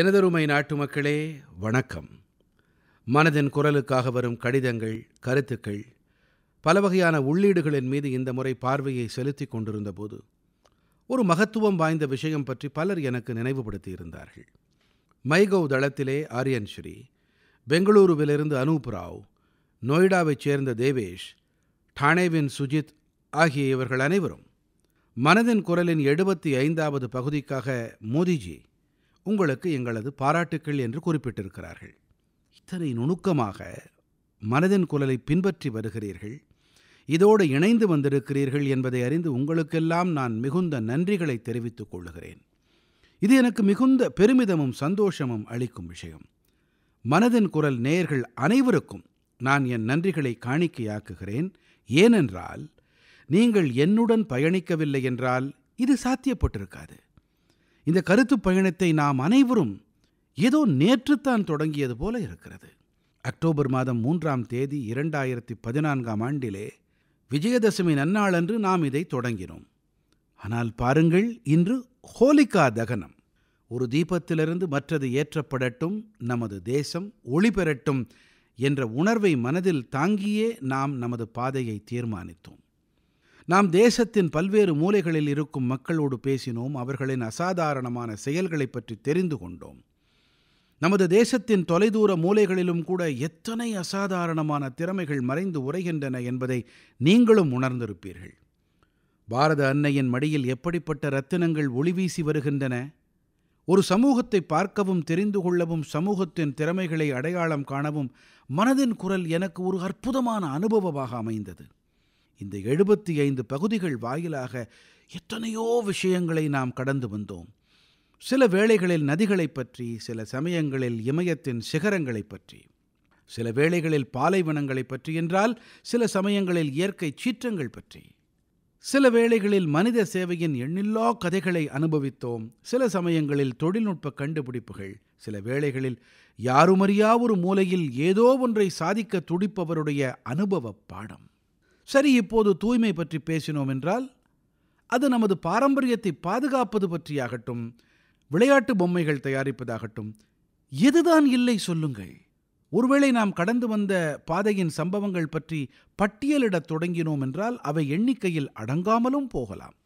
எனதருமை நாட்டுமக்களே வணக்கம் மனதின் குரலுக்காக வரும் கடிதங்கள் கருத்துக்கள் பல வகையான உள்ளீடுகளின் மீது இந்த முறை பார்வையை செலுத்தி கொண்டிருந்த போது ஒரு மகத்துவம் வாய்ந்த விஷயம் பற்றி பலர் எனக்கு நினைவுபடுத்தியிருந்தார்கள் மைகவ் தளத்திலே ஆரியன் ஸ்ரீ பெங்களூருவிலிருந்து அனூப் ராவ் நொய்டாவைச் சேர்ந்த தேவேஷ் டானேவின் சுஜித் ஆகிய இவர்கள் அனைவரும் மனதின் குரலின் எழுபத்தி ஐந்தாவது பகுதிக்காக மோதிஜி உங்களுக்கு எங்களது பாராட்டுக்கள் என்று குறிப்பிட்டிருக்கிறார்கள் இத்தனை நுணுக்கமாக மனதின் குரலை பின்பற்றி வருகிறீர்கள் இதோடு இணைந்து வந்திருக்கிறீர்கள் என்பதை அறிந்து உங்களுக்கெல்லாம் நான் மிகுந்த நன்றிகளை தெரிவித்துக் கொள்கிறேன் இது எனக்கு மிகுந்த பெருமிதமும் சந்தோஷமும் அளிக்கும் விஷயம் மனதின் குரல் நேயர்கள் அனைவருக்கும் நான் என் நன்றிகளை காணிக்கையாக்குகிறேன் ஏனென்றால் நீங்கள் என்னுடன் பயணிக்கவில்லை என்றால் இது சாத்தியப்பட்டிருக்காது இந்த கருத்து பயணத்தை நாம் அனைவரும் ஏதோ நேற்றுத்தான் தொடங்கியது போல இருக்கிறது அக்டோபர் மாதம் மூன்றாம் தேதி இரண்டாயிரத்தி பதினான்காம் ஆண்டிலே விஜயதசமி நன்னாளன்று நாம் இதை தொடங்கினோம் ஆனால் பாருங்கள் இன்று ஹோலிகா தகனம் ஒரு தீபத்திலிருந்து மற்றது ஏற்றப்படட்டும் நமது தேசம் ஒளி பெறட்டும் என்ற உணர்வை மனதில் தாங்கியே நாம் நமது பாதையை தீர்மானித்தோம் நாம் தேசத்தின் பல்வேறு மூலைகளில் இருக்கும் மக்களோடு பேசினோம் அவர்களின் அசாதாரணமான செயல்களை பற்றி தெரிந்து கொண்டோம் நமது தேசத்தின் தொலைதூர மூலைகளிலும் கூட எத்தனை அசாதாரணமான திறமைகள் மறைந்து உரைகின்றன என்பதை நீங்களும் உணர்ந்திருப்பீர்கள் பாரத அன்னையின் மடியில் எப்படிப்பட்ட ரத்தினங்கள் ஒளிவீசி வருகின்றன ஒரு சமூகத்தை பார்க்கவும் தெரிந்து கொள்ளவும் சமூகத்தின் திறமைகளை அடையாளம் காணவும் மனதின் குரல் எனக்கு ஒரு அற்புதமான அனுபவமாக அமைந்தது இந்த எழுபத்தி ஐந்து பகுதிகள் வாயிலாக எத்தனையோ விஷயங்களை நாம் கடந்து வந்தோம் சில வேளைகளில் நதிகளைப் பற்றி சில சமயங்களில் இமயத்தின் சிகரங்களைப் பற்றி சில வேளைகளில் பாலைவனங்களைப் பற்றி என்றால் சில சமயங்களில் இயற்கை சீற்றங்கள் பற்றி சில வேளைகளில் மனித சேவையின் எண்ணில்லா கதைகளை அனுபவித்தோம் சில சமயங்களில் தொழில்நுட்ப கண்டுபிடிப்புகள் சில வேளைகளில் யாருமறியா ஒரு மூலையில் ஏதோ ஒன்றை சாதிக்க துடிப்பவருடைய அனுபவ பாடம் சரி இப்போது தூய்மை பற்றி பேசினோம் என்றால் அது நமது பாரம்பரியத்தை பாதுகாப்பது பற்றியாகட்டும் விளையாட்டு பொம்மைகள் தயாரிப்பதாகட்டும் எதுதான் இல்லை சொல்லுங்கள் ஒருவேளை நாம் கடந்து வந்த பாதையின் சம்பவங்கள் பற்றி பட்டியலிடத் தொடங்கினோம் என்றால் அவை எண்ணிக்கையில் அடங்காமலும் போகலாம்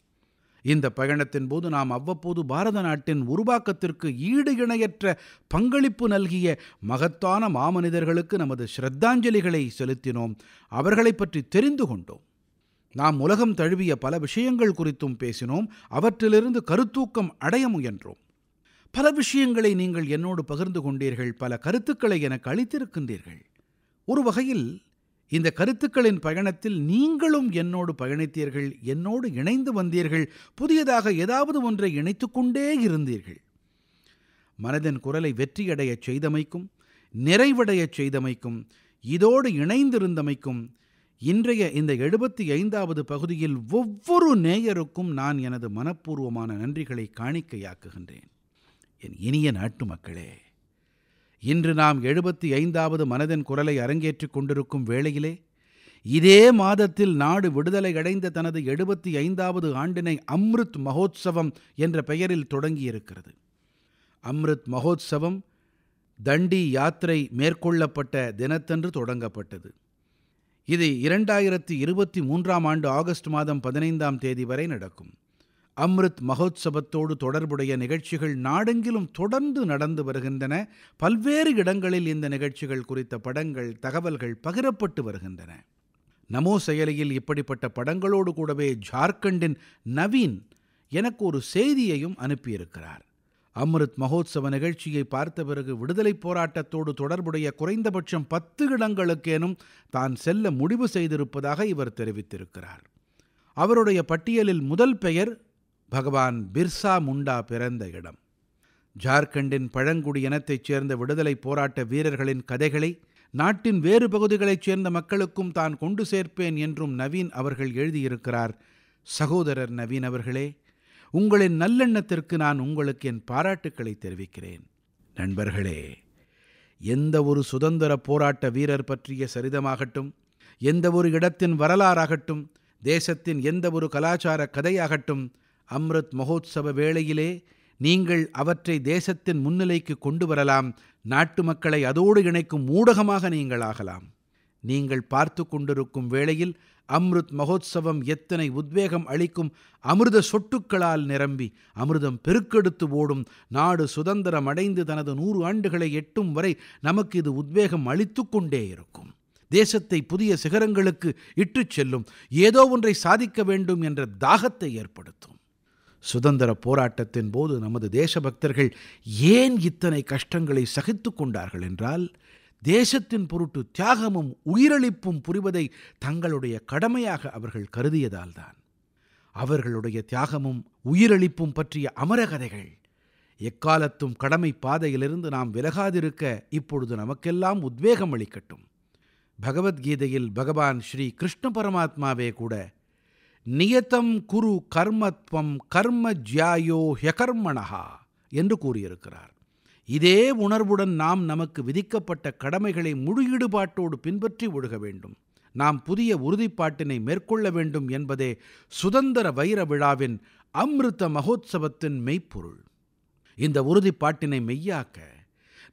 இந்த பயணத்தின் போது நாம் அவ்வப்போது பாரத நாட்டின் உருவாக்கத்திற்கு ஈடு இணையற்ற பங்களிப்பு நல்கிய மகத்தான மாமனிதர்களுக்கு நமது ஸ்ரத்தாஞ்சலிகளை செலுத்தினோம் அவர்களை பற்றி தெரிந்து கொண்டோம் நாம் உலகம் தழுவிய பல விஷயங்கள் குறித்தும் பேசினோம் அவற்றிலிருந்து கருத்தூக்கம் அடைய முயன்றோம் பல விஷயங்களை நீங்கள் என்னோடு பகிர்ந்து கொண்டீர்கள் பல கருத்துக்களை எனக்கு அளித்திருக்கின்றீர்கள் ஒரு வகையில் இந்த கருத்துக்களின் பயணத்தில் நீங்களும் என்னோடு பயணித்தீர்கள் என்னோடு இணைந்து வந்தீர்கள் புதியதாக ஏதாவது ஒன்றை இணைத்து கொண்டே இருந்தீர்கள் மனதின் குரலை வெற்றியடைய செய்தமைக்கும் நிறைவடைய செய்தமைக்கும் இதோடு இணைந்திருந்தமைக்கும் இன்றைய இந்த எழுபத்தி ஐந்தாவது பகுதியில் ஒவ்வொரு நேயருக்கும் நான் எனது மனப்பூர்வமான நன்றிகளை காணிக்கையாக்குகின்றேன் என் இனிய நாட்டு மக்களே இன்று நாம் எழுபத்தி ஐந்தாவது மனதின் குரலை அரங்கேற்றிக் கொண்டிருக்கும் வேளையிலே இதே மாதத்தில் நாடு விடுதலை அடைந்த தனது எழுபத்தி ஐந்தாவது ஆண்டினை அம்ருத் மகோத்சவம் என்ற பெயரில் தொடங்கியிருக்கிறது அம்ருத் மகோத்சவம் தண்டி யாத்திரை மேற்கொள்ளப்பட்ட தினத்தன்று தொடங்கப்பட்டது இது இரண்டாயிரத்தி இருபத்தி மூன்றாம் ஆண்டு ஆகஸ்ட் மாதம் பதினைந்தாம் தேதி வரை நடக்கும் அம்ருத் மகோத்சவத்தோடு தொடர்புடைய நிகழ்ச்சிகள் நாடெங்கிலும் தொடர்ந்து நடந்து வருகின்றன பல்வேறு இடங்களில் இந்த நிகழ்ச்சிகள் குறித்த படங்கள் தகவல்கள் பகிரப்பட்டு வருகின்றன நமோ செயலியில் இப்படிப்பட்ட படங்களோடு கூடவே ஜார்க்கண்டின் நவீன் எனக்கு ஒரு செய்தியையும் அனுப்பியிருக்கிறார் அம்ருத் மகோத்சவ நிகழ்ச்சியை பார்த்த பிறகு விடுதலை போராட்டத்தோடு தொடர்புடைய குறைந்தபட்சம் பத்து இடங்களுக்கேனும் தான் செல்ல முடிவு செய்திருப்பதாக இவர் தெரிவித்திருக்கிறார் அவருடைய பட்டியலில் முதல் பெயர் பகவான் பிர்சா முண்டா பிறந்த இடம் ஜார்க்கண்டின் பழங்குடி இனத்தைச் சேர்ந்த விடுதலை போராட்ட வீரர்களின் கதைகளை நாட்டின் வேறு பகுதிகளைச் சேர்ந்த மக்களுக்கும் தான் கொண்டு சேர்ப்பேன் என்றும் நவீன் அவர்கள் எழுதியிருக்கிறார் சகோதரர் நவீன் அவர்களே உங்களின் நல்லெண்ணத்திற்கு நான் உங்களுக்கு என் பாராட்டுக்களை தெரிவிக்கிறேன் நண்பர்களே எந்த ஒரு சுதந்திர போராட்ட வீரர் பற்றிய சரிதமாகட்டும் எந்த ஒரு இடத்தின் வரலாறாகட்டும் தேசத்தின் எந்த ஒரு கலாச்சார கதையாகட்டும் அம்ருத் மகோத்சவ வேளையிலே நீங்கள் அவற்றை தேசத்தின் முன்னிலைக்கு கொண்டு வரலாம் நாட்டு மக்களை அதோடு இணைக்கும் ஊடகமாக நீங்கள் ஆகலாம் நீங்கள் பார்த்து கொண்டிருக்கும் வேளையில் அம்ருத் மகோத்சவம் எத்தனை உத்வேகம் அளிக்கும் அமிர்த சொட்டுக்களால் நிரம்பி அமிர்தம் பெருக்கெடுத்து ஓடும் நாடு சுதந்திரம் அடைந்து தனது நூறு ஆண்டுகளை எட்டும் வரை நமக்கு இது உத்வேகம் அளித்து கொண்டே இருக்கும் தேசத்தை புதிய சிகரங்களுக்கு இட்டுச் செல்லும் ஏதோ ஒன்றை சாதிக்க வேண்டும் என்ற தாகத்தை ஏற்படுத்தும் சுதந்திர போராட்டத்தின் போது நமது தேசபக்தர்கள் ஏன் இத்தனை கஷ்டங்களை சகித்து கொண்டார்கள் என்றால் தேசத்தின் பொருட்டு தியாகமும் உயிரளிப்பும் புரிவதை தங்களுடைய கடமையாக அவர்கள் கருதியதால்தான் அவர்களுடைய தியாகமும் உயிரளிப்பும் பற்றிய அமரகதைகள் எக்காலத்தும் கடமை பாதையிலிருந்து நாம் விலகாதிருக்க இப்பொழுது நமக்கெல்லாம் உத்வேகம் அளிக்கட்டும் பகவத்கீதையில் பகவான் ஸ்ரீ கிருஷ்ண பரமாத்மாவே கூட நியத்தம் குரு கர்மத்வம் கர்ம ஜியாயோ ஹெகர்மணஹா என்று கூறியிருக்கிறார் இதே உணர்வுடன் நாம் நமக்கு விதிக்கப்பட்ட கடமைகளை முழு ஈடுபாட்டோடு பின்பற்றி ஒழுக வேண்டும் நாம் புதிய உறுதிப்பாட்டினை மேற்கொள்ள வேண்டும் என்பதே சுதந்திர வைர விழாவின் அமிர்த மகோத்சவத்தின் மெய்ப்பொருள் இந்த உறுதிப்பாட்டினை மெய்யாக்க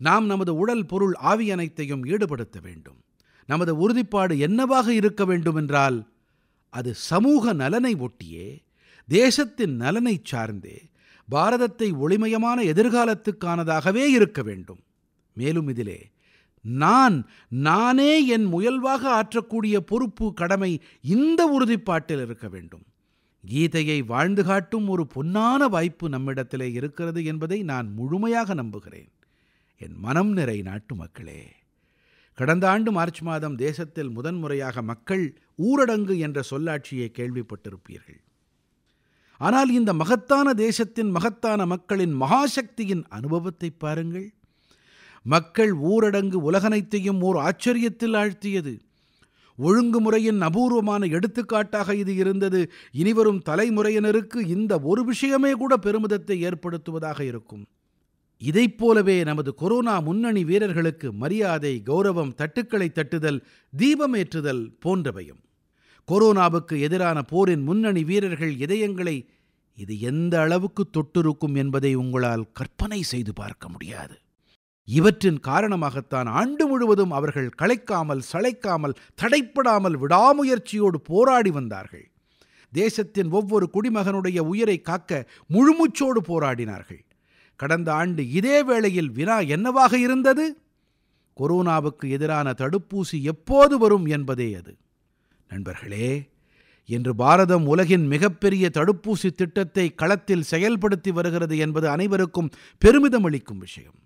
நாம் நமது உடல் பொருள் ஆவி அனைத்தையும் ஈடுபடுத்த வேண்டும் நமது உறுதிப்பாடு என்னவாக இருக்க வேண்டும் என்றால் அது சமூக நலனை ஒட்டியே தேசத்தின் நலனை சார்ந்தே பாரதத்தை ஒளிமயமான எதிர்காலத்துக்கானதாகவே இருக்க வேண்டும் மேலும் இதிலே நான் நானே என் முயல்வாக ஆற்றக்கூடிய பொறுப்பு கடமை இந்த உறுதிப்பாட்டில் இருக்க வேண்டும் கீதையை வாழ்ந்து காட்டும் ஒரு பொன்னான வாய்ப்பு நம்மிடத்திலே இருக்கிறது என்பதை நான் முழுமையாக நம்புகிறேன் என் மனம் நிறை நாட்டு மக்களே கடந்த ஆண்டு மார்ச் மாதம் தேசத்தில் முதன்முறையாக மக்கள் ஊரடங்கு என்ற சொல்லாட்சியை கேள்விப்பட்டிருப்பீர்கள் ஆனால் இந்த மகத்தான தேசத்தின் மகத்தான மக்களின் மகாசக்தியின் அனுபவத்தை பாருங்கள் மக்கள் ஊரடங்கு உலகனைத்தையும் ஓர் ஆச்சரியத்தில் ஆழ்த்தியது ஒழுங்குமுறையின் அபூர்வமான எடுத்துக்காட்டாக இது இருந்தது இனிவரும் தலைமுறையினருக்கு இந்த ஒரு விஷயமே கூட பெருமிதத்தை ஏற்படுத்துவதாக இருக்கும் இதைப் போலவே நமது கொரோனா முன்னணி வீரர்களுக்கு மரியாதை கௌரவம் தட்டுக்களை தட்டுதல் தீபமேற்றுதல் போன்றவையும் கொரோனாவுக்கு எதிரான போரின் முன்னணி வீரர்கள் இதயங்களை இது எந்த அளவுக்கு தொட்டிருக்கும் என்பதை உங்களால் கற்பனை செய்து பார்க்க முடியாது இவற்றின் காரணமாகத்தான் ஆண்டு முழுவதும் அவர்கள் களைக்காமல் சளைக்காமல் தடைப்படாமல் விடாமுயற்சியோடு போராடி வந்தார்கள் தேசத்தின் ஒவ்வொரு குடிமகனுடைய உயிரை காக்க முழுமுச்சோடு போராடினார்கள் கடந்த ஆண்டு இதே வேளையில் வினா என்னவாக இருந்தது கொரோனாவுக்கு எதிரான தடுப்பூசி எப்போது வரும் என்பதே அது நண்பர்களே இன்று பாரதம் உலகின் மிகப்பெரிய தடுப்பூசி திட்டத்தை களத்தில் செயல்படுத்தி வருகிறது என்பது அனைவருக்கும் பெருமிதம் அளிக்கும் விஷயம்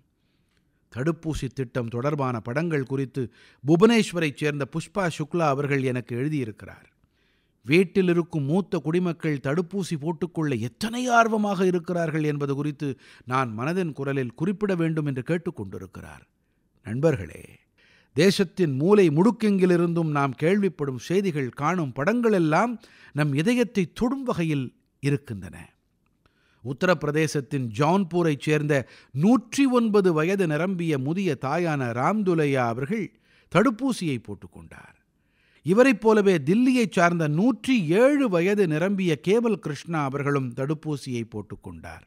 தடுப்பூசி திட்டம் தொடர்பான படங்கள் குறித்து புவனேஸ்வரைச் சேர்ந்த புஷ்பா சுக்லா அவர்கள் எனக்கு எழுதியிருக்கிறார் வீட்டில் இருக்கும் மூத்த குடிமக்கள் தடுப்பூசி போட்டுக்கொள்ள எத்தனை ஆர்வமாக இருக்கிறார்கள் என்பது குறித்து நான் மனதின் குரலில் குறிப்பிட வேண்டும் என்று கேட்டுக்கொண்டிருக்கிறார் நண்பர்களே தேசத்தின் மூலை முடுக்கெங்கிலிருந்தும் நாம் கேள்விப்படும் செய்திகள் காணும் படங்கள் எல்லாம் நம் இதயத்தை தொடும் வகையில் இருக்கின்றன உத்தரப்பிரதேசத்தின் ஜான்பூரைச் சேர்ந்த நூற்றி ஒன்பது வயது நிரம்பிய முதிய தாயான ராம்துலையா அவர்கள் தடுப்பூசியை போட்டுக்கொண்டார் இவரைப் போலவே தில்லியைச் சார்ந்த நூற்றி ஏழு வயது நிரம்பிய கேவல் கிருஷ்ணா அவர்களும் தடுப்பூசியை போட்டுக்கொண்டார்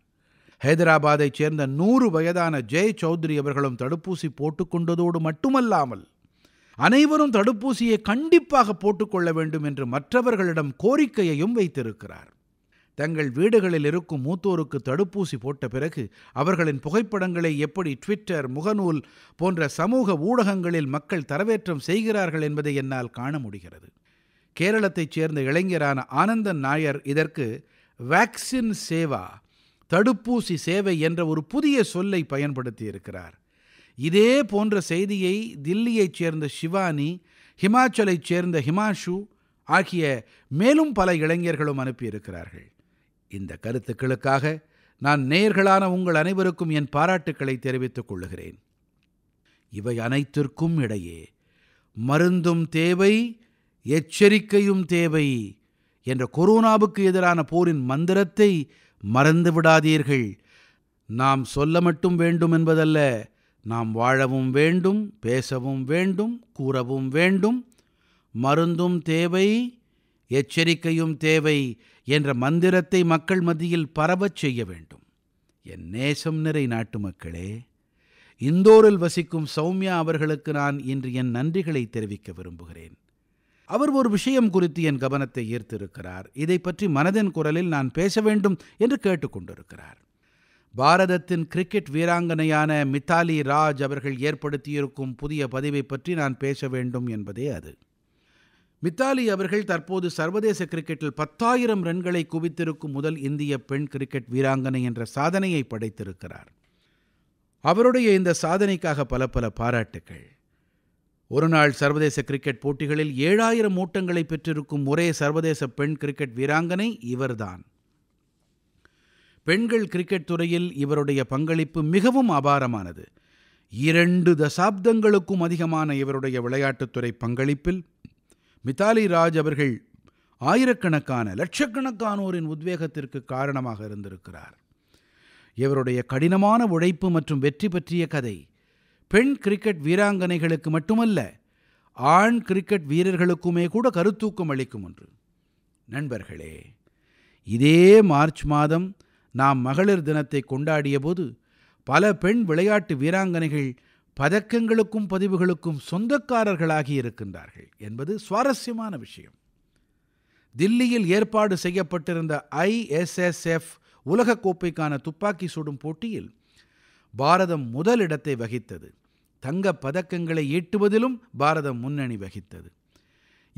ஹைதராபாத்தைச் சேர்ந்த நூறு வயதான ஜெய் சௌத்ரி அவர்களும் தடுப்பூசி போட்டுக்கொண்டதோடு மட்டுமல்லாமல் அனைவரும் தடுப்பூசியை கண்டிப்பாக போட்டுக்கொள்ள வேண்டும் என்று மற்றவர்களிடம் கோரிக்கையையும் வைத்திருக்கிறார் தங்கள் வீடுகளில் இருக்கும் மூத்தோருக்கு தடுப்பூசி போட்ட பிறகு அவர்களின் புகைப்படங்களை எப்படி ட்விட்டர் முகநூல் போன்ற சமூக ஊடகங்களில் மக்கள் தரவேற்றம் செய்கிறார்கள் என்பதை என்னால் காண முடிகிறது கேரளத்தைச் சேர்ந்த இளைஞரான ஆனந்தன் நாயர் இதற்கு வேக்சின் சேவா தடுப்பூசி சேவை என்ற ஒரு புதிய சொல்லை பயன்படுத்தி இருக்கிறார் இதே போன்ற செய்தியை தில்லியைச் சேர்ந்த சிவானி ஹிமாச்சலைச் சேர்ந்த ஹிமாஷு ஆகிய மேலும் பல இளைஞர்களும் அனுப்பியிருக்கிறார்கள் இந்த கருத்துக்களுக்காக நான் நேர்களான உங்கள் அனைவருக்கும் என் பாராட்டுக்களை தெரிவித்துக் கொள்ளுகிறேன் இவை அனைத்திற்கும் இடையே மருந்தும் தேவை எச்சரிக்கையும் தேவை என்ற கொரோனாவுக்கு எதிரான போரின் மந்திரத்தை மறந்து விடாதீர்கள் நாம் சொல்ல மட்டும் வேண்டும் என்பதல்ல நாம் வாழவும் வேண்டும் பேசவும் வேண்டும் கூறவும் வேண்டும் மருந்தும் தேவை எச்சரிக்கையும் தேவை என்ற மந்திரத்தை மக்கள் மத்தியில் பரவச் செய்ய வேண்டும் என் நேசம் நிறை நாட்டு மக்களே இந்தோரில் வசிக்கும் சௌமியா அவர்களுக்கு நான் இன்று என் நன்றிகளை தெரிவிக்க விரும்புகிறேன் அவர் ஒரு விஷயம் குறித்து என் கவனத்தை ஈர்த்திருக்கிறார் இதை பற்றி மனதின் குரலில் நான் பேச வேண்டும் என்று கேட்டுக்கொண்டிருக்கிறார் பாரதத்தின் கிரிக்கெட் வீராங்கனையான மித்தாலி ராஜ் அவர்கள் ஏற்படுத்தியிருக்கும் புதிய பதிவை பற்றி நான் பேச வேண்டும் என்பதே அது மித்தாலி அவர்கள் தற்போது சர்வதேச கிரிக்கெட்டில் பத்தாயிரம் ரன்களை குவித்திருக்கும் முதல் இந்திய பெண் கிரிக்கெட் வீராங்கனை என்ற சாதனையை படைத்திருக்கிறார் அவருடைய இந்த சாதனைக்காக பல பல பாராட்டுக்கள் ஒருநாள் சர்வதேச கிரிக்கெட் போட்டிகளில் ஏழாயிரம் ஓட்டங்களை பெற்றிருக்கும் ஒரே சர்வதேச பெண் கிரிக்கெட் வீராங்கனை இவர்தான் பெண்கள் கிரிக்கெட் துறையில் இவருடைய பங்களிப்பு மிகவும் அபாரமானது இரண்டு தசாப்தங்களுக்கும் அதிகமான இவருடைய விளையாட்டுத்துறை பங்களிப்பில் மிதாலி ராஜ் அவர்கள் ஆயிரக்கணக்கான லட்சக்கணக்கானோரின் உத்வேகத்திற்கு காரணமாக இருந்திருக்கிறார் இவருடைய கடினமான உழைப்பு மற்றும் வெற்றி பற்றிய கதை பெண் கிரிக்கெட் வீராங்கனைகளுக்கு மட்டுமல்ல ஆண் கிரிக்கெட் வீரர்களுக்குமே கூட கருத்தூக்கம் அளிக்கும் ஒன்று நண்பர்களே இதே மார்ச் மாதம் நாம் மகளிர் தினத்தை கொண்டாடிய போது பல பெண் விளையாட்டு வீராங்கனைகள் பதக்கங்களுக்கும் பதிவுகளுக்கும் சொந்தக்காரர்களாகி இருக்கின்றார்கள் என்பது சுவாரஸ்யமான விஷயம் தில்லியில் ஏற்பாடு செய்யப்பட்டிருந்த ஐஎஸ்எஸ்எஃப் உலகக்கோப்பைக்கான துப்பாக்கி சுடும் போட்டியில் பாரதம் முதலிடத்தை வகித்தது தங்கப் பதக்கங்களை ஈட்டுவதிலும் பாரதம் முன்னணி வகித்தது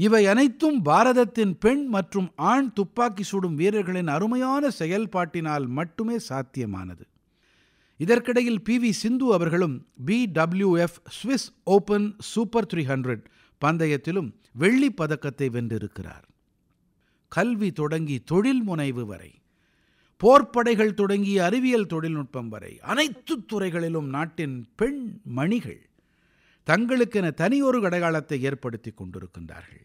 இவை அனைத்தும் பாரதத்தின் பெண் மற்றும் ஆண் துப்பாக்கி சுடும் வீரர்களின் அருமையான செயல்பாட்டினால் மட்டுமே சாத்தியமானது இதற்கிடையில் பி வி சிந்து அவர்களும் B W F Swiss open super three hundred பந்தயத்திலும் வெள்ளிப் பதக்கத்தை வென்றிருக்கிறார் கல்வி தொடங்கி தொழில் முனைவு வரை போர்ப்படைகள் தொடங்கிய அறிவியல் தொழில்நுட்பம் வரை அனைத்து துறைகளிலும் நாட்டின் பெண் மணிகள் தங்களுக்கென தனியொரு அடையாளத்தை ஏற்படுத்தி கொண்டிருக்கின்றார்கள்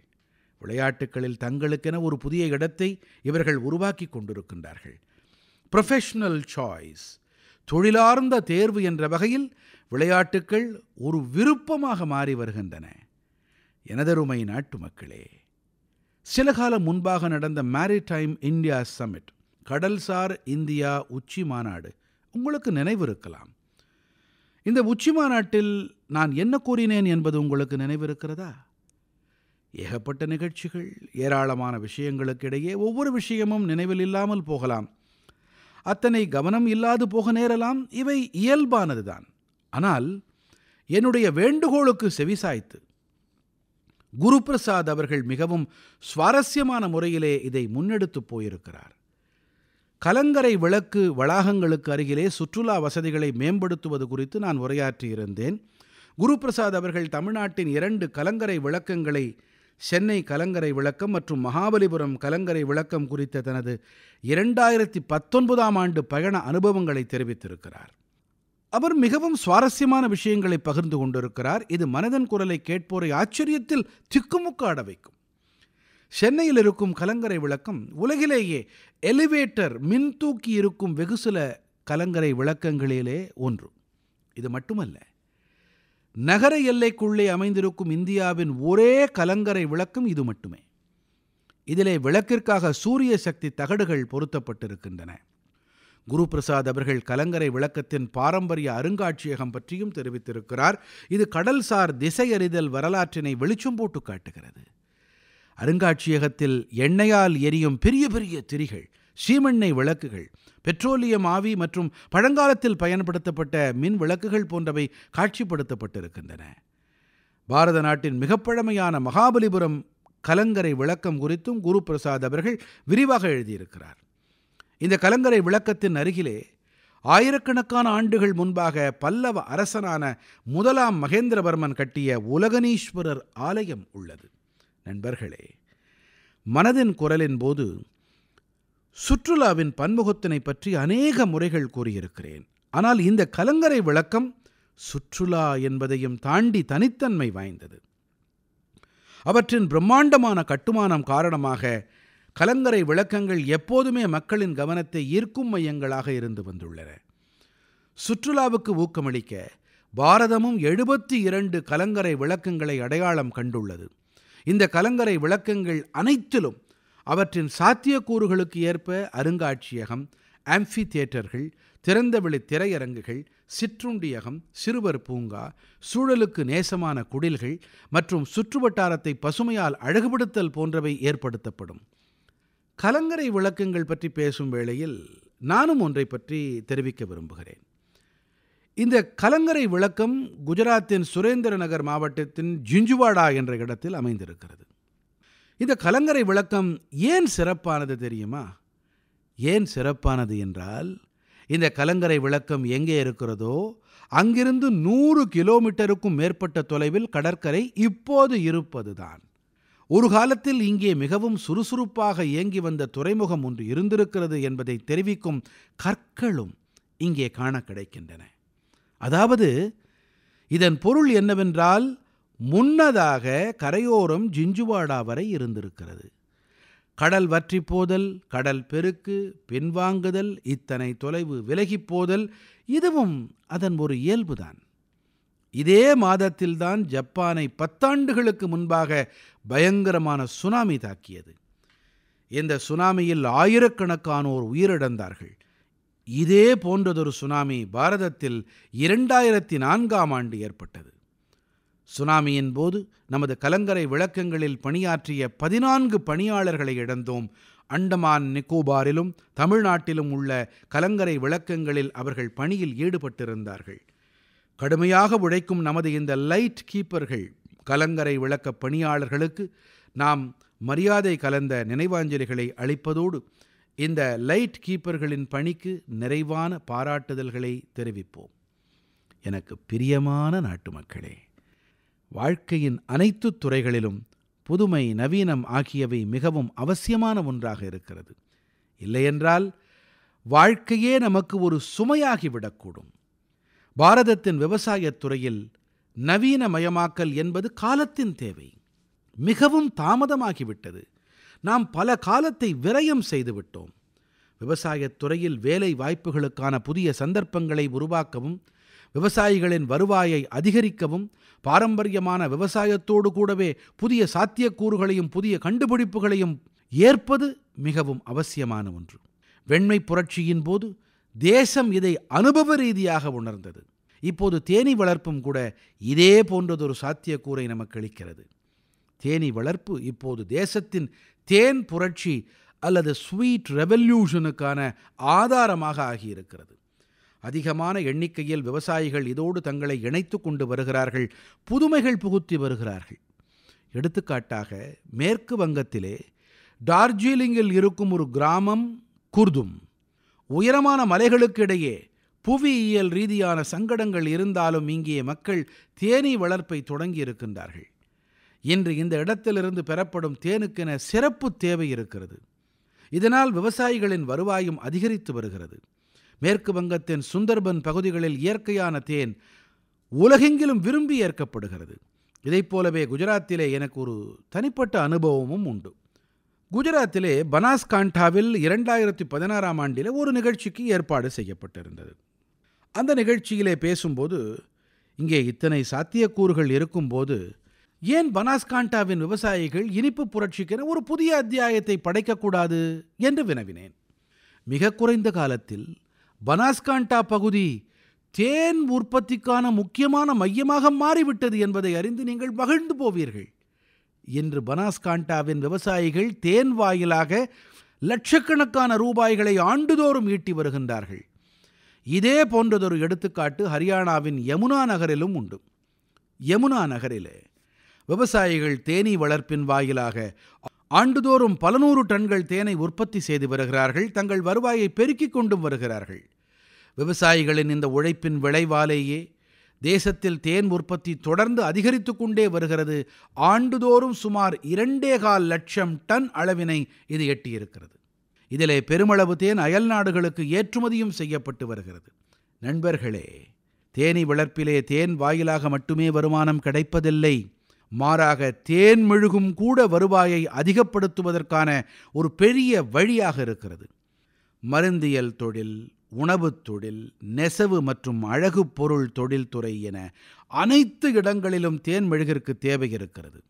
விளையாட்டுகளில் தங்களுக்கென ஒரு புதிய இடத்தை இவர்கள் உருவாக்கி கொண்டிருக்கின்றார்கள் ப்ரொஃபஷனல் சாய்ஸ் தொழிலார்ந்த தேர்வு என்ற வகையில் விளையாட்டுக்கள் ஒரு விருப்பமாக மாறி வருகின்றன எனதருமை நாட்டு மக்களே சில காலம் முன்பாக நடந்த மேரிடைம் இந்தியா சமிட் கடல்சார் இந்தியா உச்சி மாநாடு உங்களுக்கு நினைவு இருக்கலாம் இந்த உச்சி மாநாட்டில் நான் என்ன கூறினேன் என்பது உங்களுக்கு நினைவிருக்கிறதா ஏகப்பட்ட நிகழ்ச்சிகள் ஏராளமான விஷயங்களுக்கிடையே ஒவ்வொரு விஷயமும் நினைவில் இல்லாமல் போகலாம் அத்தனை கவனம் இல்லாது போக நேரலாம் இவை இயல்பானதுதான் ஆனால் என்னுடைய வேண்டுகோளுக்கு செவிசாய்த்து குரு பிரசாத் அவர்கள் மிகவும் சுவாரஸ்யமான முறையிலே இதை முன்னெடுத்து போயிருக்கிறார் கலங்கரை விளக்கு வளாகங்களுக்கு அருகிலே சுற்றுலா வசதிகளை மேம்படுத்துவது குறித்து நான் உரையாற்றியிருந்தேன் குருபிரசாத் அவர்கள் தமிழ்நாட்டின் இரண்டு கலங்கரை விளக்கங்களை சென்னை கலங்கரை விளக்கம் மற்றும் மகாபலிபுரம் கலங்கரை விளக்கம் குறித்த தனது இரண்டாயிரத்தி பத்தொன்பதாம் ஆண்டு பயண அனுபவங்களை தெரிவித்திருக்கிறார் அவர் மிகவும் சுவாரஸ்யமான விஷயங்களை பகிர்ந்து கொண்டிருக்கிறார் இது மனதன் குரலை கேட்போரை ஆச்சரியத்தில் திக்குமுக்காட வைக்கும் சென்னையில் இருக்கும் கலங்கரை விளக்கம் உலகிலேயே எலிவேட்டர் மின் தூக்கி இருக்கும் வெகு சில கலங்கரை விளக்கங்களிலே ஒன்று இது மட்டுமல்ல நகர எல்லைக்குள்ளே அமைந்திருக்கும் இந்தியாவின் ஒரே கலங்கரை விளக்கம் இது மட்டுமே இதிலே விளக்கிற்காக சூரிய சக்தி தகடுகள் பொருத்தப்பட்டிருக்கின்றன குரு பிரசாத் அவர்கள் கலங்கரை விளக்கத்தின் பாரம்பரிய அருங்காட்சியகம் பற்றியும் தெரிவித்திருக்கிறார் இது கடல்சார் திசையறிதல் வரலாற்றினை வெளிச்சம் போட்டு காட்டுகிறது அருங்காட்சியகத்தில் எண்ணெயால் எரியும் பெரிய பெரிய திரிகள் சீமெண்ணெய் விளக்குகள் பெட்ரோலியம் ஆவி மற்றும் பழங்காலத்தில் பயன்படுத்தப்பட்ட மின் விளக்குகள் போன்றவை காட்சிப்படுத்தப்பட்டிருக்கின்றன பாரத நாட்டின் மிகப்பழமையான மகாபலிபுரம் கலங்கரை விளக்கம் குறித்தும் குரு பிரசாத் அவர்கள் விரிவாக எழுதியிருக்கிறார் இந்த கலங்கரை விளக்கத்தின் அருகிலே ஆயிரக்கணக்கான ஆண்டுகள் முன்பாக பல்லவ அரசனான முதலாம் மகேந்திரவர்மன் கட்டிய உலகனீஸ்வரர் ஆலயம் உள்ளது நண்பர்களே மனதின் குரலின் போது சுற்றுலாவின் பன்முகத்தினை பற்றி அநேக முறைகள் கூறியிருக்கிறேன் ஆனால் இந்த கலங்கரை விளக்கம் சுற்றுலா என்பதையும் தாண்டி தனித்தன்மை வாய்ந்தது அவற்றின் பிரம்மாண்டமான கட்டுமானம் காரணமாக கலங்கரை விளக்கங்கள் எப்போதுமே மக்களின் கவனத்தை ஈர்க்கும் மையங்களாக இருந்து வந்துள்ளன சுற்றுலாவுக்கு ஊக்கமளிக்க பாரதமும் எழுபத்தி இரண்டு கலங்கரை விளக்கங்களை அடையாளம் கண்டுள்ளது இந்த கலங்கரை விளக்கங்கள் அனைத்திலும் அவற்றின் சாத்தியக்கூறுகளுக்கு ஏற்ப அருங்காட்சியகம் ஆம்பி தியேட்டர்கள் திறந்தவெளி திரையரங்குகள் சிற்றுண்டியகம் சிறுவர் பூங்கா சூழலுக்கு நேசமான குடில்கள் மற்றும் சுற்றுவட்டாரத்தை பசுமையால் அழகுபடுத்தல் போன்றவை ஏற்படுத்தப்படும் கலங்கரை விளக்கங்கள் பற்றி பேசும் வேளையில் நானும் ஒன்றை பற்றி தெரிவிக்க விரும்புகிறேன் இந்த கலங்கரை விளக்கம் குஜராத்தின் சுரேந்திர நகர் மாவட்டத்தின் ஜிஞ்சுவாடா என்ற இடத்தில் அமைந்திருக்கிறது இந்த கலங்கரை விளக்கம் ஏன் சிறப்பானது தெரியுமா ஏன் சிறப்பானது என்றால் இந்த கலங்கரை விளக்கம் எங்கே இருக்கிறதோ அங்கிருந்து நூறு கிலோமீட்டருக்கும் மேற்பட்ட தொலைவில் கடற்கரை இப்போது இருப்பதுதான் ஒரு காலத்தில் இங்கே மிகவும் சுறுசுறுப்பாக இயங்கி வந்த துறைமுகம் ஒன்று இருந்திருக்கிறது என்பதை தெரிவிக்கும் கற்களும் இங்கே காண கிடைக்கின்றன அதாவது இதன் பொருள் என்னவென்றால் முன்னதாக கரையோரம் ஜிஞ்சுவாடா வரை இருந்திருக்கிறது கடல் வற்றிப்போதல் கடல் பெருக்கு பின்வாங்குதல் இத்தனை தொலைவு விலகிப் போதல் இதுவும் அதன் ஒரு இயல்புதான் இதே மாதத்தில்தான் ஜப்பானை பத்தாண்டுகளுக்கு முன்பாக பயங்கரமான சுனாமி தாக்கியது இந்த சுனாமியில் ஆயிரக்கணக்கானோர் உயிரிழந்தார்கள் இதே போன்றதொரு சுனாமி பாரதத்தில் இரண்டாயிரத்தி நான்காம் ஆண்டு ஏற்பட்டது சுனாமியின் போது நமது கலங்கரை விளக்கங்களில் பணியாற்றிய பதினான்கு பணியாளர்களை இழந்தோம் அண்டமான் நிக்கோபாரிலும் தமிழ்நாட்டிலும் உள்ள கலங்கரை விளக்கங்களில் அவர்கள் பணியில் ஈடுபட்டிருந்தார்கள் கடுமையாக உழைக்கும் நமது இந்த லைட் கீப்பர்கள் கலங்கரை விளக்க பணியாளர்களுக்கு நாம் மரியாதை கலந்த நினைவாஞ்சலிகளை அளிப்பதோடு இந்த லைட் கீப்பர்களின் பணிக்கு நிறைவான பாராட்டுதல்களை தெரிவிப்போம் எனக்கு பிரியமான நாட்டு மக்களே வாழ்க்கையின் அனைத்து துறைகளிலும் புதுமை நவீனம் ஆகியவை மிகவும் அவசியமான ஒன்றாக இருக்கிறது இல்லையென்றால் வாழ்க்கையே நமக்கு ஒரு சுமையாகிவிடக்கூடும் பாரதத்தின் விவசாயத் துறையில் நவீனமயமாக்கல் என்பது காலத்தின் தேவை மிகவும் தாமதமாகிவிட்டது நாம் பல காலத்தை விரயம் செய்துவிட்டோம் விவசாயத் துறையில் வேலை வாய்ப்புகளுக்கான புதிய சந்தர்ப்பங்களை உருவாக்கவும் விவசாயிகளின் வருவாயை அதிகரிக்கவும் பாரம்பரியமான விவசாயத்தோடு கூடவே புதிய சாத்தியக்கூறுகளையும் புதிய கண்டுபிடிப்புகளையும் ஏற்பது மிகவும் அவசியமான ஒன்று வெண்மை புரட்சியின் போது தேசம் இதை அனுபவ ரீதியாக உணர்ந்தது இப்போது தேனி வளர்ப்பும் கூட இதே போன்றதொரு சாத்தியக்கூறை நமக்கு அளிக்கிறது தேனி வளர்ப்பு இப்போது தேசத்தின் தேன் புரட்சி அல்லது ஸ்வீட் ரெவல்யூஷனுக்கான ஆதாரமாக ஆகியிருக்கிறது அதிகமான எண்ணிக்கையில் விவசாயிகள் இதோடு தங்களை இணைத்து கொண்டு வருகிறார்கள் புதுமைகள் புகுத்தி வருகிறார்கள் எடுத்துக்காட்டாக மேற்கு வங்கத்திலே டார்ஜிலிங்கில் இருக்கும் ஒரு கிராமம் குர்தும் உயரமான மலைகளுக்கு இடையே புவியியல் ரீதியான சங்கடங்கள் இருந்தாலும் இங்கே மக்கள் தேனீ வளர்ப்பை தொடங்கியிருக்கின்றார்கள் இன்று இந்த இடத்திலிருந்து பெறப்படும் தேனுக்கென சிறப்பு தேவை இருக்கிறது இதனால் விவசாயிகளின் வருவாயும் அதிகரித்து வருகிறது மேற்கு வங்கத்தின் சுந்தர்பன் பகுதிகளில் இயற்கையான தேன் உலகெங்கிலும் விரும்பி ஏற்கப்படுகிறது இதைப் போலவே குஜராத்திலே எனக்கு ஒரு தனிப்பட்ட அனுபவமும் உண்டு குஜராத்திலே பனாஸ்காண்டாவில் இரண்டாயிரத்தி பதினாறாம் ஆண்டில் ஒரு நிகழ்ச்சிக்கு ஏற்பாடு செய்யப்பட்டிருந்தது அந்த நிகழ்ச்சியிலே பேசும்போது இங்கே இத்தனை சாத்தியக்கூறுகள் இருக்கும்போது ஏன் பனாஸ்காண்டாவின் விவசாயிகள் இனிப்பு புரட்சிக்கென ஒரு புதிய அத்தியாயத்தை படைக்கக்கூடாது என்று வினவினேன் மிக குறைந்த காலத்தில் பனாஸ்காண்டா பகுதி தேன் உற்பத்திக்கான முக்கியமான மையமாக மாறிவிட்டது என்பதை அறிந்து நீங்கள் மகிழ்ந்து போவீர்கள் இன்று பனாஸ்காண்டாவின் விவசாயிகள் தேன் வாயிலாக லட்சக்கணக்கான ரூபாய்களை ஆண்டுதோறும் ஈட்டி வருகின்றார்கள் இதே போன்றதொரு எடுத்துக்காட்டு ஹரியானாவின் யமுனா நகரிலும் உண்டு யமுனா நகரிலே விவசாயிகள் தேனீ வளர்ப்பின் வாயிலாக ஆண்டுதோறும் பல நூறு டன்கள் தேனை உற்பத்தி செய்து வருகிறார்கள் தங்கள் வருவாயை பெருக்கிக் கொண்டும் வருகிறார்கள் விவசாயிகளின் இந்த உழைப்பின் விளைவாலேயே தேசத்தில் தேன் உற்பத்தி தொடர்ந்து அதிகரித்து கொண்டே வருகிறது ஆண்டுதோறும் சுமார் கால் லட்சம் டன் அளவினை இது எட்டியிருக்கிறது இதிலே பெருமளவு தேன் அயல் நாடுகளுக்கு ஏற்றுமதியும் செய்யப்பட்டு வருகிறது நண்பர்களே தேனி வளர்ப்பிலே தேன் வாயிலாக மட்டுமே வருமானம் கிடைப்பதில்லை மாறாக தேன் மெழுகும் கூட வருவாயை அதிகப்படுத்துவதற்கான ஒரு பெரிய வழியாக இருக்கிறது மருந்தியல் தொழில் உணவுத் தொழில் நெசவு மற்றும் அழகு பொருள் தொழில்துறை என அனைத்து இடங்களிலும் தேன் மெழுகிற்கு தேவை இருக்கிறது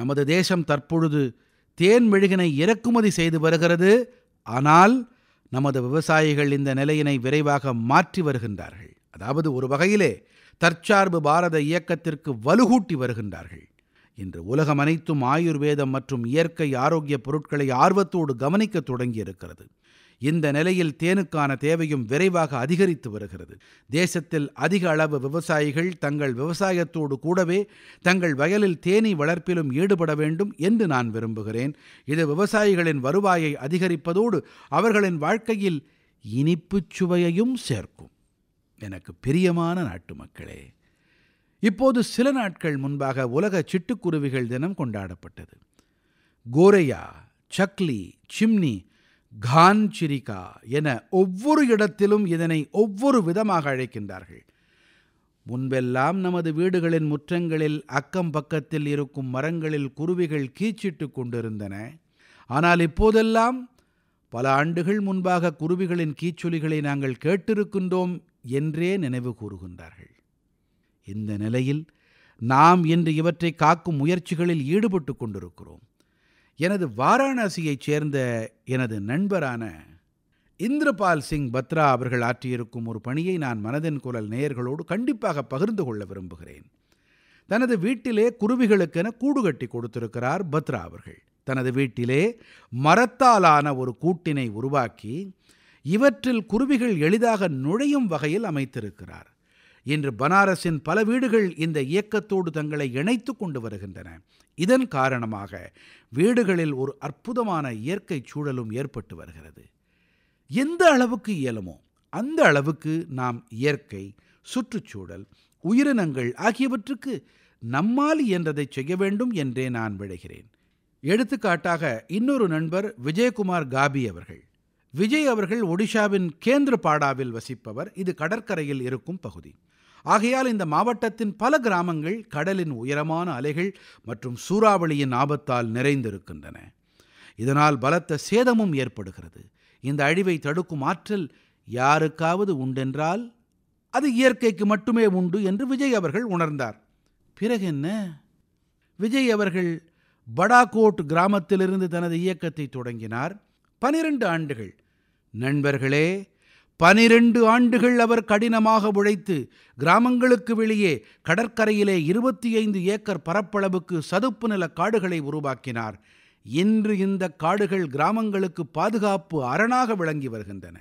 நமது தேசம் தற்பொழுது தேன் மெழுகினை இறக்குமதி செய்து வருகிறது ஆனால் நமது விவசாயிகள் இந்த நிலையினை விரைவாக மாற்றி வருகின்றார்கள் அதாவது ஒரு வகையிலே தற்சார்பு பாரத இயக்கத்திற்கு வலுகூட்டி வருகின்றார்கள் இன்று உலகம் அனைத்தும் ஆயுர்வேதம் மற்றும் இயற்கை ஆரோக்கிய பொருட்களை ஆர்வத்தோடு கவனிக்க தொடங்கியிருக்கிறது இந்த நிலையில் தேனுக்கான தேவையும் விரைவாக அதிகரித்து வருகிறது தேசத்தில் அதிக அளவு விவசாயிகள் தங்கள் விவசாயத்தோடு கூடவே தங்கள் வயலில் தேனீ வளர்ப்பிலும் ஈடுபட வேண்டும் என்று நான் விரும்புகிறேன் இது விவசாயிகளின் வருவாயை அதிகரிப்பதோடு அவர்களின் வாழ்க்கையில் இனிப்புச் சுவையையும் சேர்க்கும் எனக்கு பிரியமான நாட்டு மக்களே இப்போது சில நாட்கள் முன்பாக உலக சிட்டுக்குருவிகள் தினம் கொண்டாடப்பட்டது கோரையா சக்லி சிம்னி கான் சிரிகா என ஒவ்வொரு இடத்திலும் இதனை ஒவ்வொரு விதமாக அழைக்கின்றார்கள் முன்பெல்லாம் நமது வீடுகளின் முற்றங்களில் அக்கம் பக்கத்தில் இருக்கும் மரங்களில் குருவிகள் கீச்சிட்டு கொண்டிருந்தன ஆனால் இப்போதெல்லாம் பல ஆண்டுகள் முன்பாக குருவிகளின் கீச்சொலிகளை நாங்கள் கேட்டிருக்கின்றோம் என்றே நினைவு கூறுகின்றார்கள் இந்த நிலையில் நாம் இன்று இவற்றை காக்கும் முயற்சிகளில் ஈடுபட்டு கொண்டிருக்கிறோம் எனது வாராணாசியைச் சேர்ந்த எனது நண்பரான இந்திரபால் சிங் பத்ரா அவர்கள் ஆற்றியிருக்கும் ஒரு பணியை நான் மனதின் குரல் நேயர்களோடு கண்டிப்பாக பகிர்ந்து கொள்ள விரும்புகிறேன் தனது வீட்டிலே குருவிகளுக்கென கூடு கட்டி கொடுத்திருக்கிறார் பத்ரா அவர்கள் தனது வீட்டிலே மரத்தாலான ஒரு கூட்டினை உருவாக்கி இவற்றில் குருவிகள் எளிதாக நுழையும் வகையில் அமைத்திருக்கிறார் இன்று பனாரஸின் பல வீடுகள் இந்த இயக்கத்தோடு தங்களை இணைத்து கொண்டு வருகின்றன இதன் காரணமாக வீடுகளில் ஒரு அற்புதமான இயற்கை சூழலும் ஏற்பட்டு வருகிறது எந்த அளவுக்கு இயலுமோ அந்த அளவுக்கு நாம் இயற்கை சுற்றுச்சூழல் உயிரினங்கள் ஆகியவற்றுக்கு நம்மால் என்றதை செய்ய வேண்டும் என்றே நான் விழைகிறேன் எடுத்துக்காட்டாக இன்னொரு நண்பர் விஜயகுமார் காபி அவர்கள் விஜய் அவர்கள் ஒடிஷாவின் கேந்திரபாடாவில் வசிப்பவர் இது கடற்கரையில் இருக்கும் பகுதி ஆகையால் இந்த மாவட்டத்தின் பல கிராமங்கள் கடலின் உயரமான அலைகள் மற்றும் சூறாவளியின் ஆபத்தால் நிறைந்திருக்கின்றன இதனால் பலத்த சேதமும் ஏற்படுகிறது இந்த அழிவை தடுக்கும் ஆற்றல் யாருக்காவது உண்டென்றால் அது இயற்கைக்கு மட்டுமே உண்டு என்று விஜய் அவர்கள் உணர்ந்தார் பிறகு என்ன விஜய் அவர்கள் படாகோட் கிராமத்திலிருந்து தனது இயக்கத்தை தொடங்கினார் பனிரெண்டு ஆண்டுகள் நண்பர்களே பனிரெண்டு ஆண்டுகள் அவர் கடினமாக உழைத்து கிராமங்களுக்கு வெளியே கடற்கரையிலே இருபத்தி ஐந்து ஏக்கர் பரப்பளவுக்கு சதுப்பு நில காடுகளை உருவாக்கினார் இன்று இந்த காடுகள் கிராமங்களுக்கு பாதுகாப்பு அரணாக விளங்கி வருகின்றன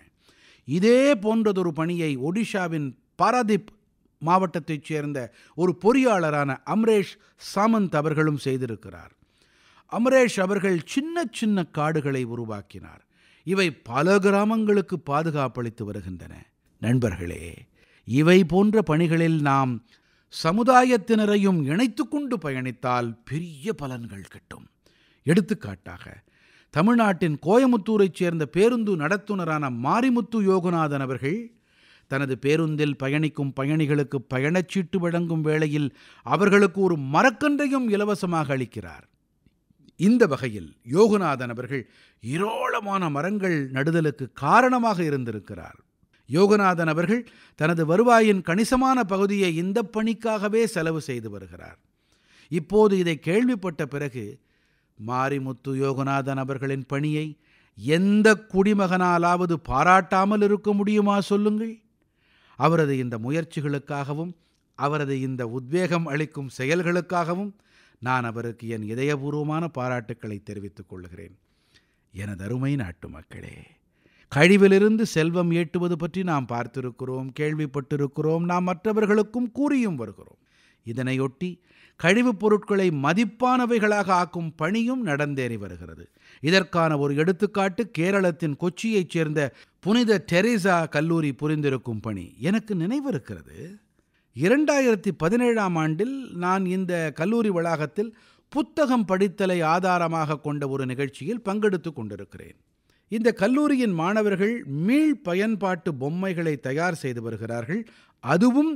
இதே போன்றதொரு பணியை ஒடிஷாவின் பாரதிப் மாவட்டத்தைச் சேர்ந்த ஒரு பொறியாளரான அம்ரேஷ் சாமந்த் அவர்களும் செய்திருக்கிறார் அமரேஷ் அவர்கள் சின்ன சின்ன காடுகளை உருவாக்கினார் இவை பல கிராமங்களுக்கு பாதுகாப்பளித்து வருகின்றன நண்பர்களே இவை போன்ற பணிகளில் நாம் சமுதாயத்தினரையும் இணைத்து கொண்டு பயணித்தால் பெரிய பலன்கள் கிட்டும் எடுத்துக்காட்டாக தமிழ்நாட்டின் கோயமுத்தூரைச் சேர்ந்த பேருந்து நடத்துனரான மாரிமுத்து யோகநாதன் அவர்கள் தனது பேருந்தில் பயணிக்கும் பயணிகளுக்கு பயணச்சீட்டு வழங்கும் வேளையில் அவர்களுக்கு ஒரு மரக்கன்றையும் இலவசமாக அளிக்கிறார் இந்த வகையில் யோகநாதன் அவர்கள் ஏராளமான மரங்கள் நடுதலுக்கு காரணமாக இருந்திருக்கிறார் யோகநாதன் அவர்கள் தனது வருவாயின் கணிசமான பகுதியை இந்த பணிக்காகவே செலவு செய்து வருகிறார் இப்போது இதை கேள்விப்பட்ட பிறகு மாரிமுத்து யோகநாதன் அவர்களின் பணியை எந்த குடிமகனாலாவது பாராட்டாமல் இருக்க முடியுமா சொல்லுங்கள் அவரது இந்த முயற்சிகளுக்காகவும் அவரது இந்த உத்வேகம் அளிக்கும் செயல்களுக்காகவும் நான் அவருக்கு என் இதயபூர்வமான பாராட்டுக்களை தெரிவித்துக் கொள்கிறேன் எனது அருமை நாட்டு மக்களே கழிவிலிருந்து செல்வம் ஏட்டுவது பற்றி நாம் பார்த்திருக்கிறோம் கேள்விப்பட்டிருக்கிறோம் நாம் மற்றவர்களுக்கும் கூறியும் வருகிறோம் இதனையொட்டி கழிவுப் பொருட்களை மதிப்பானவைகளாக ஆக்கும் பணியும் நடந்தேறி வருகிறது இதற்கான ஒரு எடுத்துக்காட்டு கேரளத்தின் கொச்சியைச் சேர்ந்த புனித டெரேசா கல்லூரி புரிந்திருக்கும் பணி எனக்கு நினைவிருக்கிறது இரண்டாயிரத்தி பதினேழாம் ஆண்டில் நான் இந்த கல்லூரி வளாகத்தில் புத்தகம் படித்தலை ஆதாரமாக கொண்ட ஒரு நிகழ்ச்சியில் பங்கெடுத்து கொண்டிருக்கிறேன் இந்த கல்லூரியின் மாணவர்கள் மீள் பயன்பாட்டு பொம்மைகளை தயார் செய்து வருகிறார்கள் அதுவும்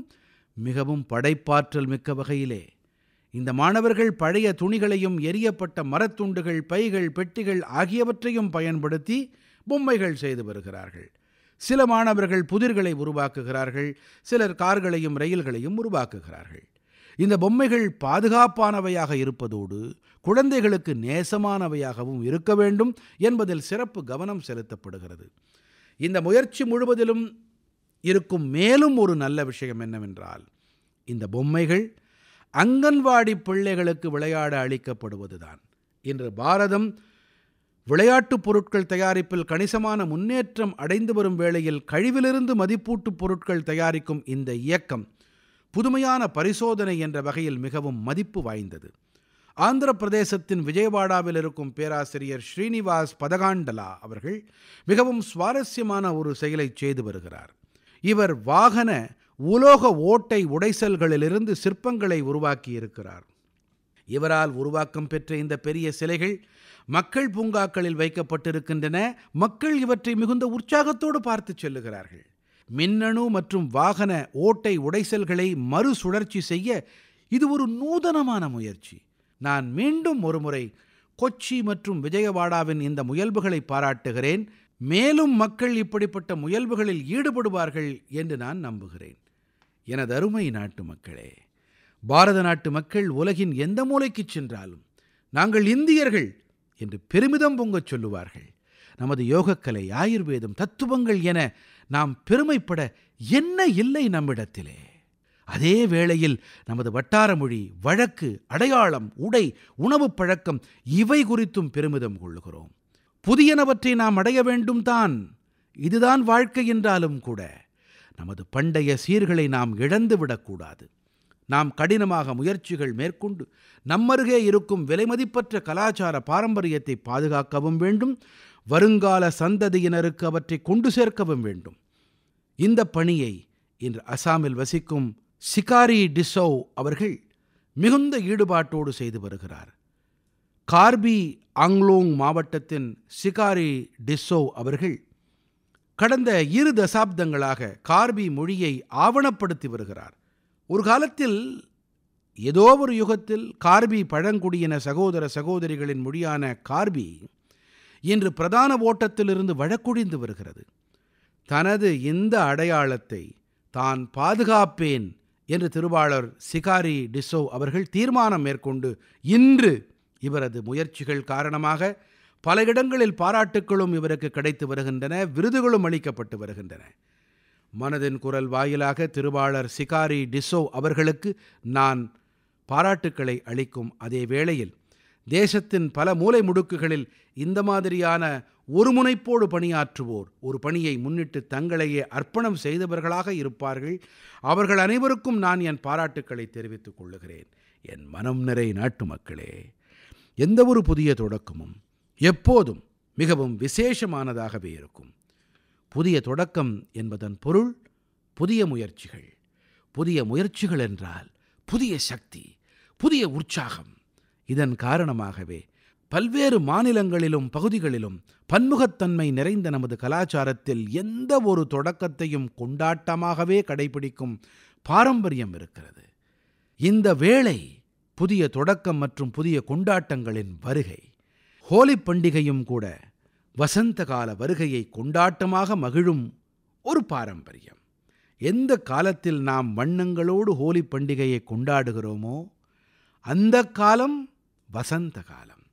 மிகவும் படைப்பாற்றல் மிக்க வகையிலே இந்த மாணவர்கள் பழைய துணிகளையும் எரியப்பட்ட மரத்துண்டுகள் பைகள் பெட்டிகள் ஆகியவற்றையும் பயன்படுத்தி பொம்மைகள் செய்து வருகிறார்கள் சில மாணவர்கள் புதிர்களை உருவாக்குகிறார்கள் சிலர் கார்களையும் ரயில்களையும் உருவாக்குகிறார்கள் இந்த பொம்மைகள் பாதுகாப்பானவையாக இருப்பதோடு குழந்தைகளுக்கு நேசமானவையாகவும் இருக்க வேண்டும் என்பதில் சிறப்பு கவனம் செலுத்தப்படுகிறது இந்த முயற்சி முழுவதிலும் இருக்கும் மேலும் ஒரு நல்ல விஷயம் என்னவென்றால் இந்த பொம்மைகள் அங்கன்வாடி பிள்ளைகளுக்கு விளையாட அளிக்கப்படுவதுதான் இன்று பாரதம் விளையாட்டுப் பொருட்கள் தயாரிப்பில் கணிசமான முன்னேற்றம் அடைந்து வரும் வேளையில் கழிவிலிருந்து மதிப்பூட்டுப் பொருட்கள் தயாரிக்கும் இந்த இயக்கம் புதுமையான பரிசோதனை என்ற வகையில் மிகவும் மதிப்பு வாய்ந்தது ஆந்திர பிரதேசத்தின் விஜயவாடாவில் இருக்கும் பேராசிரியர் ஸ்ரீனிவாஸ் பதகாண்டலா அவர்கள் மிகவும் சுவாரஸ்யமான ஒரு செயலை செய்து வருகிறார் இவர் வாகன உலோக ஓட்டை உடைசல்களிலிருந்து சிற்பங்களை உருவாக்கியிருக்கிறார் இவரால் உருவாக்கம் பெற்ற இந்த பெரிய சிலைகள் மக்கள் பூங்காக்களில் வைக்கப்பட்டிருக்கின்றன மக்கள் இவற்றை மிகுந்த உற்சாகத்தோடு பார்த்து செல்லுகிறார்கள் மின்னணு மற்றும் வாகன ஓட்டை உடைசல்களை மறுசுழற்சி செய்ய இது ஒரு நூதனமான முயற்சி நான் மீண்டும் ஒருமுறை கொச்சி மற்றும் விஜயவாடாவின் இந்த முயல்புகளை பாராட்டுகிறேன் மேலும் மக்கள் இப்படிப்பட்ட முயல்வுகளில் ஈடுபடுவார்கள் என்று நான் நம்புகிறேன் எனது அருமை நாட்டு மக்களே பாரத நாட்டு மக்கள் உலகின் எந்த மூலைக்குச் சென்றாலும் நாங்கள் இந்தியர்கள் என்று பெருமிதம் பொங்கச் சொல்லுவார்கள் நமது யோகக்கலை ஆயுர்வேதம் தத்துவங்கள் என நாம் பெருமைப்பட என்ன இல்லை நம்மிடத்திலே அதே வேளையில் நமது வட்டார மொழி வழக்கு அடையாளம் உடை உணவுப் பழக்கம் இவை குறித்தும் பெருமிதம் கொள்கிறோம் புதியனவற்றை நாம் அடைய வேண்டும் தான் இதுதான் வாழ்க்கை என்றாலும் கூட நமது பண்டைய சீர்களை நாம் இழந்துவிடக்கூடாது நாம் கடினமாக முயற்சிகள் மேற்கொண்டு நம்மருகே இருக்கும் விலைமதிப்பற்ற கலாச்சார பாரம்பரியத்தை பாதுகாக்கவும் வேண்டும் வருங்கால சந்ததியினருக்கு அவற்றை கொண்டு சேர்க்கவும் வேண்டும் இந்த பணியை இன்று அசாமில் வசிக்கும் சிகாரி டிசோ அவர்கள் மிகுந்த ஈடுபாட்டோடு செய்து வருகிறார் கார்பி ஆங்லோங் மாவட்டத்தின் சிகாரி டிசோ அவர்கள் கடந்த இரு தசாப்தங்களாக கார்பி மொழியை ஆவணப்படுத்தி வருகிறார் ஒரு காலத்தில் ஏதோ ஒரு யுகத்தில் கார்பி பழங்குடியின சகோதர சகோதரிகளின் மொழியான கார்பி இன்று பிரதான ஓட்டத்திலிருந்து வழக்குழிந்து வருகிறது தனது இந்த அடையாளத்தை தான் பாதுகாப்பேன் என்று திருவாளர் சிகாரி டிசோ அவர்கள் தீர்மானம் மேற்கொண்டு இன்று இவரது முயற்சிகள் காரணமாக பல இடங்களில் பாராட்டுக்களும் இவருக்கு கிடைத்து வருகின்றன விருதுகளும் அளிக்கப்பட்டு வருகின்றன மனதின் குரல் வாயிலாக திருவாளர் சிகாரி டிசோ அவர்களுக்கு நான் பாராட்டுக்களை அளிக்கும் அதே வேளையில் தேசத்தின் பல மூலை முடுக்குகளில் இந்த மாதிரியான ஒரு முனைப்போடு பணியாற்றுவோர் ஒரு பணியை முன்னிட்டு தங்களையே அர்ப்பணம் செய்தவர்களாக இருப்பார்கள் அவர்கள் அனைவருக்கும் நான் என் பாராட்டுக்களை தெரிவித்துக் கொள்ளுகிறேன் என் மனம் நிறை நாட்டு மக்களே எந்தவொரு புதிய தொடக்கமும் எப்போதும் மிகவும் விசேஷமானதாகவே இருக்கும் புதிய தொடக்கம் என்பதன் பொருள் புதிய முயற்சிகள் புதிய முயற்சிகள் என்றால் புதிய சக்தி புதிய உற்சாகம் இதன் காரணமாகவே பல்வேறு மாநிலங்களிலும் பகுதிகளிலும் பன்முகத்தன்மை நிறைந்த நமது கலாச்சாரத்தில் எந்த ஒரு தொடக்கத்தையும் கொண்டாட்டமாகவே கடைபிடிக்கும் பாரம்பரியம் இருக்கிறது இந்த வேளை புதிய தொடக்கம் மற்றும் புதிய கொண்டாட்டங்களின் வருகை ஹோலி பண்டிகையும் கூட வசந்த கால வருகையை கொண்டாட்டமாக மகிழும் ஒரு பாரம்பரியம் எந்த காலத்தில் நாம் வண்ணங்களோடு ஹோலி பண்டிகையை கொண்டாடுகிறோமோ அந்த காலம் வசந்த காலம்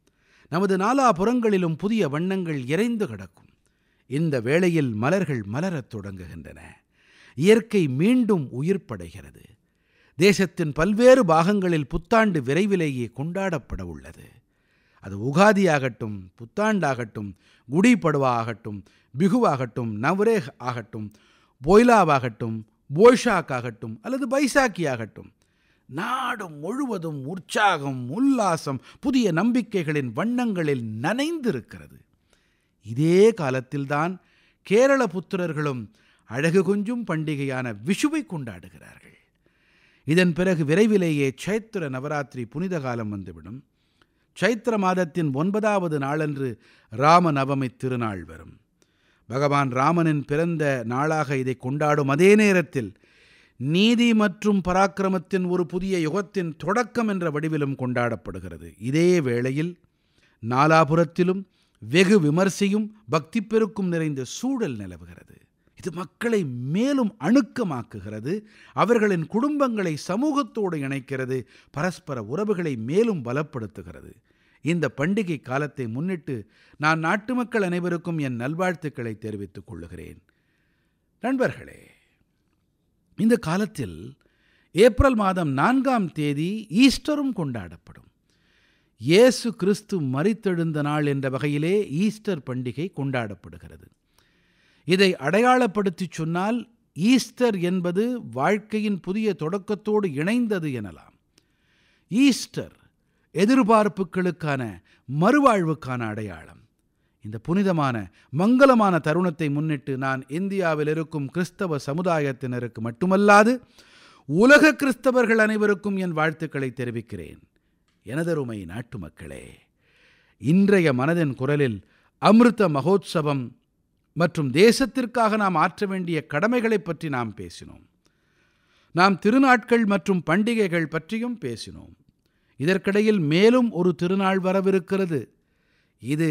நமது நாலாபுறங்களிலும் புதிய வண்ணங்கள் இறைந்து கிடக்கும் இந்த வேளையில் மலர்கள் மலரத் தொடங்குகின்றன இயற்கை மீண்டும் உயிர்ப்படைகிறது தேசத்தின் பல்வேறு பாகங்களில் புத்தாண்டு விரைவிலேயே கொண்டாடப்பட உள்ளது அது உகாதியாகட்டும் புத்தாண்டாகட்டும் குடி படுவா ஆகட்டும் பிகுவாகட்டும் நவ்ரேஹ் ஆகட்டும் பொய்லாவாகட்டும் போய்ஷாக் ஆகட்டும் அல்லது பைசாக்கி ஆகட்டும் நாடு முழுவதும் உற்சாகம் உல்லாசம் புதிய நம்பிக்கைகளின் வண்ணங்களில் நனைந்திருக்கிறது இதே காலத்தில்தான் கேரள புத்திரர்களும் அழகு கொஞ்சும் பண்டிகையான விஷுவை கொண்டாடுகிறார்கள் இதன் பிறகு விரைவிலேயே சைத்திர நவராத்திரி புனித காலம் வந்துவிடும் சைத்திர மாதத்தின் ஒன்பதாவது நாளன்று ராம திருநாள் வரும் பகவான் ராமனின் பிறந்த நாளாக இதை கொண்டாடும் அதே நேரத்தில் நீதி மற்றும் பராக்கிரமத்தின் ஒரு புதிய யுகத்தின் தொடக்கம் என்ற வடிவிலும் கொண்டாடப்படுகிறது இதே வேளையில் நாலாபுரத்திலும் வெகு விமர்சையும் பக்தி பெருக்கும் நிறைந்த சூழல் நிலவுகிறது இது மக்களை மேலும் அணுக்கமாக்குகிறது அவர்களின் குடும்பங்களை சமூகத்தோடு இணைக்கிறது பரஸ்பர உறவுகளை மேலும் பலப்படுத்துகிறது இந்த பண்டிகை காலத்தை முன்னிட்டு நான் நாட்டு மக்கள் அனைவருக்கும் என் நல்வாழ்த்துக்களை தெரிவித்துக் கொள்ளுகிறேன் நண்பர்களே இந்த காலத்தில் ஏப்ரல் மாதம் நான்காம் தேதி ஈஸ்டரும் கொண்டாடப்படும் இயேசு கிறிஸ்து மறித்தெழுந்த நாள் என்ற வகையிலே ஈஸ்டர் பண்டிகை கொண்டாடப்படுகிறது இதை அடையாளப்படுத்திச் சொன்னால் ஈஸ்டர் என்பது வாழ்க்கையின் புதிய தொடக்கத்தோடு இணைந்தது எனலாம் ஈஸ்டர் எதிர்பார்ப்புகளுக்கான மறுவாழ்வுக்கான அடையாளம் இந்த புனிதமான மங்களமான தருணத்தை முன்னிட்டு நான் இந்தியாவில் இருக்கும் கிறிஸ்தவ சமுதாயத்தினருக்கு மட்டுமல்லாது உலக கிறிஸ்தவர்கள் அனைவருக்கும் என் வாழ்த்துக்களை தெரிவிக்கிறேன் எனதருமை நாட்டு மக்களே இன்றைய மனதின் குரலில் அமிர்த மகோத்சவம் மற்றும் தேசத்திற்காக நாம் ஆற்ற வேண்டிய கடமைகளை பற்றி நாம் பேசினோம் நாம் திருநாட்கள் மற்றும் பண்டிகைகள் பற்றியும் பேசினோம் இதற்கிடையில் மேலும் ஒரு திருநாள் வரவிருக்கிறது இது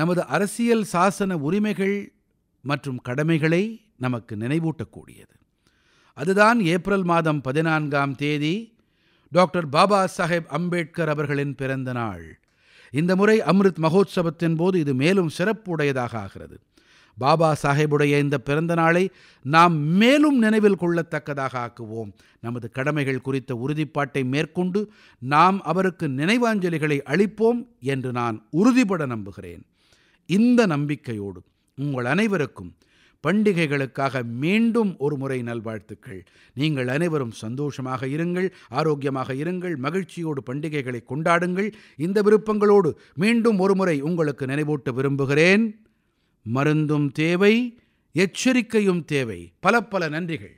நமது அரசியல் சாசன உரிமைகள் மற்றும் கடமைகளை நமக்கு நினைவூட்டக்கூடியது அதுதான் ஏப்ரல் மாதம் பதினான்காம் தேதி டாக்டர் பாபா சாஹேப் அம்பேத்கர் அவர்களின் பிறந்த நாள் இந்த முறை அம்ரித் மகோத்சவத்தின் போது இது மேலும் சிறப்புடையதாக ஆகிறது பாபா சாஹேபுடைய இந்த பிறந்த நாளை நாம் மேலும் நினைவில் கொள்ளத்தக்கதாக ஆக்குவோம் நமது கடமைகள் குறித்த உறுதிப்பாட்டை மேற்கொண்டு நாம் அவருக்கு நினைவாஞ்சலிகளை அளிப்போம் என்று நான் உறுதிபட நம்புகிறேன் இந்த நம்பிக்கையோடு உங்கள் அனைவருக்கும் பண்டிகைகளுக்காக மீண்டும் ஒரு முறை நல்வாழ்த்துக்கள் நீங்கள் அனைவரும் சந்தோஷமாக இருங்கள் ஆரோக்கியமாக இருங்கள் மகிழ்ச்சியோடு பண்டிகைகளை கொண்டாடுங்கள் இந்த விருப்பங்களோடு மீண்டும் ஒரு முறை உங்களுக்கு நினைவூட்ட விரும்புகிறேன் மருந்தும் தேவை எச்சரிக்கையும் தேவை பல பல நன்றிகள்